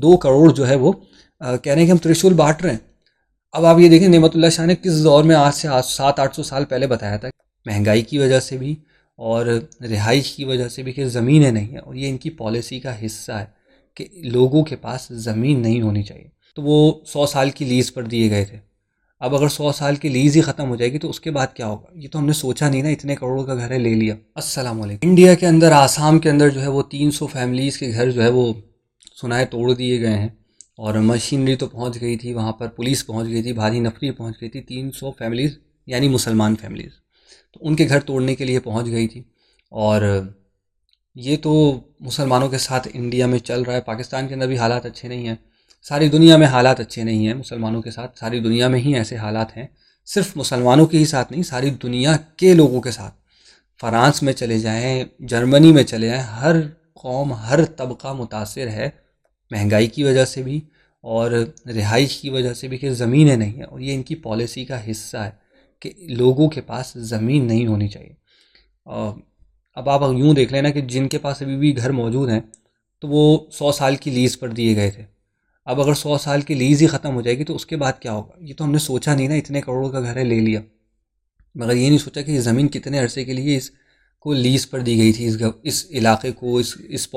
दो करोड़ जो है वो आ, कह रहे हैं कि हम त्रिशूल बांट रहे हैं अब आप ये देखें निमतुल्ला शाह ने किस दौर में आज से आज सात आठ सौ साल पहले बताया था महंगाई की वजह से भी और रिहाइश की वजह से भी कि ज़मीनें नहीं है और ये इनकी पॉलिसी का हिस्सा है कि लोगों के पास ज़मीन नहीं होनी चाहिए तो वो सौ साल की लीज़ पर दिए गए थे अब अगर सौ साल की लीज़ ही ख़त्म हो जाएगी तो उसके बाद क्या होगा ये तो हमने सोचा नहीं ना इतने करोड़ का घर है ले लिया असलम इंडिया के अंदर आसाम के अंदर जो है वो तीन सौ फैमिलीज़ के घर जो है वो सुनाए तोड़ दिए गए हैं और मशीनरी तो पहुंच गई थी वहाँ पर पुलिस पहुंच गई थी भारी नफरी पहुंच गई थी 300 फैमिलीज़ यानी मुसलमान फैमिलीज़ तो उनके घर तोड़ने के लिए पहुंच गई थी और ये तो मुसलमानों के साथ इंडिया में चल रहा है पाकिस्तान के अंदर भी हालात अच्छे नहीं हैं सारी दुनिया में हालात अच्छे नहीं हैं मुसलमानों के साथ सारी दुनिया में ही ऐसे हालात हैं सिर्फ मुसलमानों के ही साथ नहीं सारी दुनिया के लोगों के साथ फ्रांस में चले जाएँ जर्मनी में चले जाएँ हर कौम हर तबका मुतासर है महंगाई की वजह से भी और रिहाइश की वजह से भी कि ज़मीनें नहीं हैं और ये इनकी पॉलिसी का हिस्सा है कि लोगों के पास ज़मीन नहीं होनी चाहिए अब आप यूँ देख लेना कि जिनके पास अभी भी घर मौजूद हैं तो वो सौ साल की लीज़ पर दिए गए थे अब अगर सौ साल की लीज़ ही ख़त्म हो जाएगी तो उसके बाद क्या होगा ये तो हमने सोचा नहीं ना इतने करोड़ का घर है ले लिया मगर ये नहीं सोचा कि ज़मीन कितने अरसे के लिए इस को लीज़ पर दी गई थी इस गव, इस इलाके को इस इस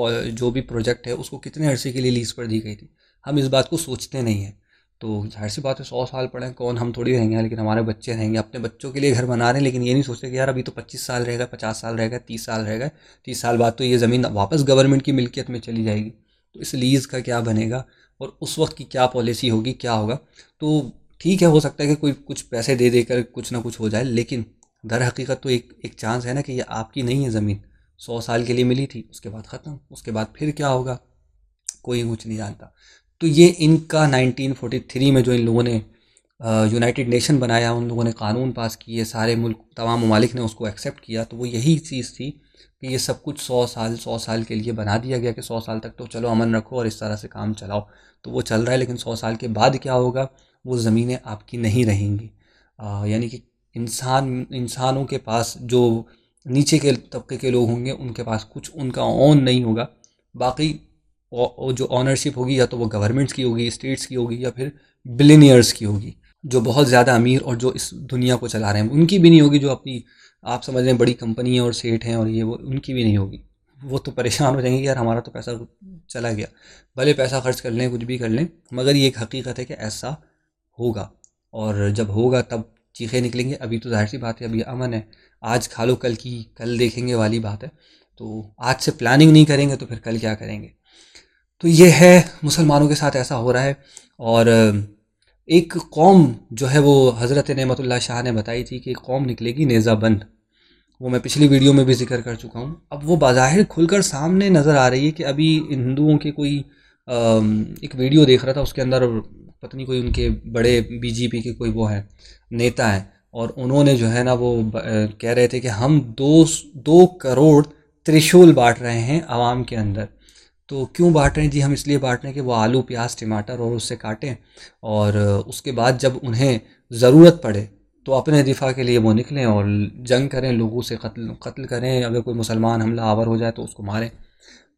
जो भी प्रोजेक्ट है उसको कितने अरसे के लिए लीज़ पर दी गई थी हम इस बात को सोचते नहीं हैं तो जाहिर सी बात है सौ साल पड़े कौन हम थोड़ी रहेंगे लेकिन हमारे बच्चे रहेंगे अपने बच्चों के लिए घर बना रहे हैं लेकिन ये नहीं सोचते कि यार अभी तो पच्चीस साल रहेगा पचास साल रहेगा तीस साल रहेगा तीस साल बाद तो ये ज़मीन वापस गवर्नमेंट की मिल्कियत में चली जाएगी तो इस लीज़ का क्या बनेगा और उस वक्त की क्या पॉलिसी होगी क्या होगा तो ठीक है हो सकता है कि कोई कुछ पैसे दे देकर कुछ ना कुछ हो जाए लेकिन दर हकीकत तो एक एक चांस है ना कि ये आपकी नहीं है ज़मीन सौ साल के लिए मिली थी उसके बाद ख़त्म उसके बाद फिर क्या होगा कोई कुछ नहीं जानता तो ये इनका 1943 में जो इन लोगों ने यूनाइटेड नेशन बनाया उन लोगों ने कानून पास किए सारे मुल्क तमाम ममालिक ने उसको एक्सेप्ट किया तो वो यही चीज़ थी कि ये सब कुछ सौ साल सौ साल के लिए बना दिया गया कि सौ साल तक तो चलो अमन रखो और इस तरह से काम चलाओ तो वो चल रहा है लेकिन सौ साल के बाद क्या होगा वो ज़मीनें आपकी नहीं रहेंगी यानी कि इंसान इंसानों के पास जो नीचे के तबके के लोग होंगे उनके पास कुछ उनका ऑन नहीं होगा बाकी जो ऑनरशिप होगी या तो वो गवर्नमेंट्स की होगी स्टेट्स की होगी या फिर बिलीनियर्स की होगी जो बहुत ज़्यादा अमीर और जो इस दुनिया को चला रहे हैं उनकी भी नहीं होगी जो अपनी आप समझ लें बड़ी कंपनी है और सेठ हैं और ये वो उनकी भी नहीं होगी वो तो परेशान हो जाएंगे कि यार हमारा तो पैसा चला गया भले पैसा खर्च कर लें कुछ भी कर लें मगर ये एक हकीकत है कि ऐसा होगा और जब होगा तब चीख़े निकलेंगे अभी तो जाहिर सी बात है अभी अमन है आज खा लो कल की कल देखेंगे वाली बात है तो आज से प्लानिंग नहीं करेंगे तो फिर कल क्या करेंगे तो ये है मुसलमानों के साथ ऐसा हो रहा है और एक कौम जो है वो हज़रत नमतुल्ला शाह ने बताई थी कि कौम निकलेगी नेज़ाबंद वो मैं पिछली वीडियो में भी जिक्र कर चुका हूँ अब वो बाज़ाहिर खुलकर सामने नज़र आ रही है कि अभी हिंदुओं के कोई एक वीडियो देख रहा था उसके अंदर पता नहीं कोई उनके बड़े बीजेपी के कोई वो है नेता है और उन्होंने जो है ना वो कह रहे थे कि हम दो दो करोड़ त्रिशूल बांट रहे हैं आवाम के अंदर तो क्यों बांट रहे हैं जी हम इसलिए बांट रहे हैं कि वो आलू प्याज टमाटर और उससे काटें और उसके बाद जब उन्हें ज़रूरत पड़े तो अपने दिफा के लिए वो निकलें और जंग करें लोगों से कत्ल कत्ल करें अगर कोई मुसलमान हमला आवर हो जाए तो उसको मारें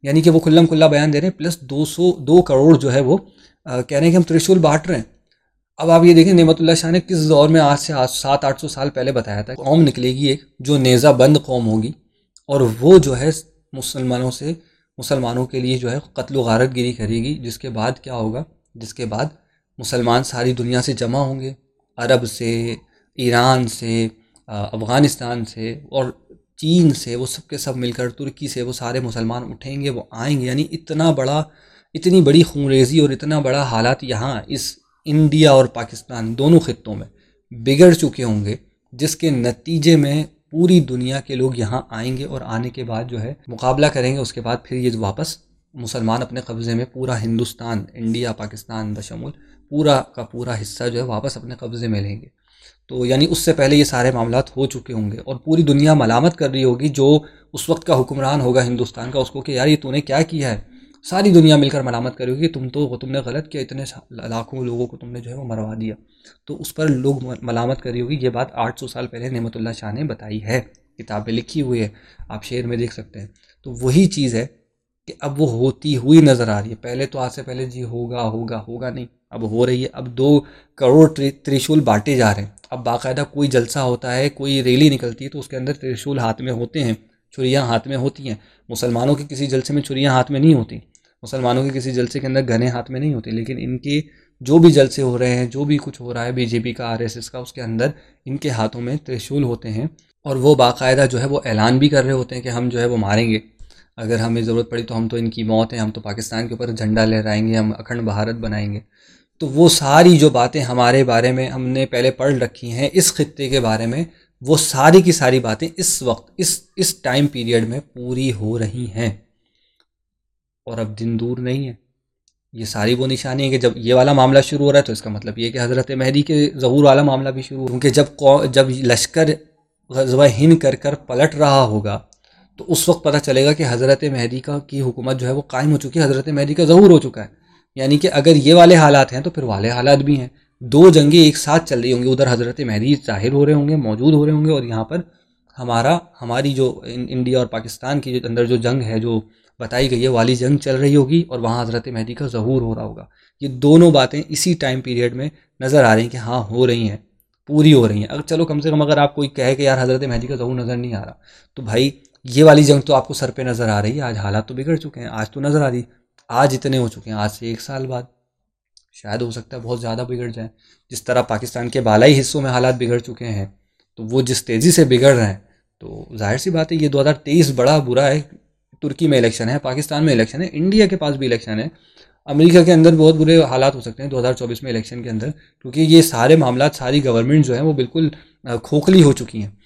यानी कि वो खुल्लम खुल्ला बयान दे रहे हैं प्लस दो सौ दो करोड़ जो है वो आ, कह रहे हैं कि हम त्रिशूल बांट रहे हैं अब आप ये देखें नेमतुल्ला शाह ने किस दौर में आज से आज सात आठ सौ साल पहले बताया था कौम निकलेगी एक जो नेज़ा बंद कौम होगी और वो जो है मुसलमानों से मुसलमानों के लिए जो है कत्ल गारत गिरी करेगी जिसके बाद क्या होगा जिसके बाद मुसलमान सारी दुनिया से जमा होंगे अरब से ईरान से अफ़गानिस्तान से और चीन से वो सब के सब मिलकर तुर्की से वो सारे मुसलमान उठेंगे वो आएंगे यानी इतना बड़ा इतनी बड़ी खूनरेजी और इतना बड़ा हालात यहाँ इस इंडिया और पाकिस्तान दोनों खत्ों में बिगड़ चुके होंगे जिसके नतीजे में पूरी दुनिया के लोग यहाँ आएंगे और आने के बाद जो है मुकाबला करेंगे उसके बाद फिर ये वापस मुसलमान अपने कब्ज़े में पूरा हिंदुस्तान इंडिया पाकिस्तान बशमुल पूरा का पूरा हिस्सा जो है वापस अपने कब्ज़े में लेंगे तो यानी उससे पहले ये सारे मामला हो चुके होंगे और पूरी दुनिया मलामत कर रही होगी जो उस वक्त का हुक्मरान होगा हिंदुस्तान का उसको कि यार ये तूने क्या किया है सारी दुनिया मिलकर मलामत रही होगी तुम तो तुमने गलत किया इतने लाखों लोगों को तुमने जो है वो मरवा दिया तो उस पर लोग मलामत कर रही होगी ये बात 800 साल पहले नेमतुल्ला शाह ने बताई है किताबें लिखी हुई है आप शेर में देख सकते हैं तो वही चीज़ है कि अब वो होती हुई नज़र आ रही है पहले तो आज से पहले जी होगा होगा होगा नहीं अब हो रही है अब दो करोड़ त्रिशूल बांटे जा रहे हैं अब बाकायदा कोई जलसा होता है कोई रैली निकलती है तो उसके अंदर त्रिशूल हाथ में होते हैं छुरियाँ हाथ में होती हैं मुसलमानों के किसी जलसे में छुरियाँ हाथ में नहीं होती मुसलमानों के किसी जलसे के अंदर घने हाथ में नहीं होते लेकिन इनके जो भी जलसे हो रहे हैं जो भी कुछ हो रहा है बीजेपी का आर का उसके अंदर इनके हाथों में त्रिशूल होते हैं और वो बाकायदा जो है वो ऐलान भी कर रहे होते हैं कि हम जो है वो मारेंगे अगर हमें ज़रूरत पड़ी तो हम तो इनकी मौत है हम तो पाकिस्तान के ऊपर झंडा लहराएंगे हम अखंड भारत बनाएंगे तो वो सारी जो बातें हमारे बारे में हमने पहले पढ़ रखी हैं इस खत्े के बारे में वो सारी की सारी बातें इस वक्त इस इस टाइम पीरियड में पूरी हो रही हैं और अब दिन दूर नहीं है ये सारी वो निशानी है कि जब ये वाला मामला शुरू हो रहा है तो इसका मतलब ये कि हज़रत महदी के जहूर वाला मामला भी शुरू क्योंकि जब जब लश्कर गजवा हिंद कर कर पलट रहा होगा तो उस वक्त पता चलेगा कि हज़रत महदी का की हुकूमत जो है वो कायम हो चुकी है हज़रत महदी का ज़हूर हो चुका है यानी कि अगर ये वाले हालात हैं तो फिर वाले हालात भी हैं दो जंगें एक साथ चल रही होंगी उधर हज़रत महदी जाहिर हो रहे होंगे मौजूद हो रहे होंगे और यहाँ पर हमारा हमारी जो इंडिया और पाकिस्तान की अंदर जो जंग है जो बताई गई है वाली जंग चल रही होगी और वहाँ हज़रत महदी का जहूर हो रहा होगा ये दोनों बातें इसी टाइम पीरियड में नज़र आ रही हैं कि हाँ हो रही हैं पूरी हो रही हैं अगर चलो कम से कम अगर आप कोई कहे कि यार हज़रत महदी का जहूर नज़र नहीं आ रहा तो भाई ये वाली जंग तो आपको सर पे नज़र आ रही है आज हालात तो बिगड़ चुके हैं आज तो नज़र आ रही आज इतने हो चुके हैं आज से एक साल बाद शायद हो सकता है बहुत ज़्यादा बिगड़ जाए जिस तरह पाकिस्तान के बालाई हिस्सों में हालात बिगड़ चुके हैं तो वो जिस तेज़ी से बिगड़ रहे हैं तो जाहिर सी बात है ये 2023 बड़ा बुरा है तुर्की में इलेक्शन है पाकिस्तान में इलेक्शन है इंडिया के पास भी इलेक्शन है अमेरिका के अंदर बहुत बुरे हालात हो सकते हैं 2024 में इलेक्शन के अंदर क्योंकि ये सारे मामला सारी गवर्नमेंट जो है वो बिल्कुल खोखली हो चुकी हैं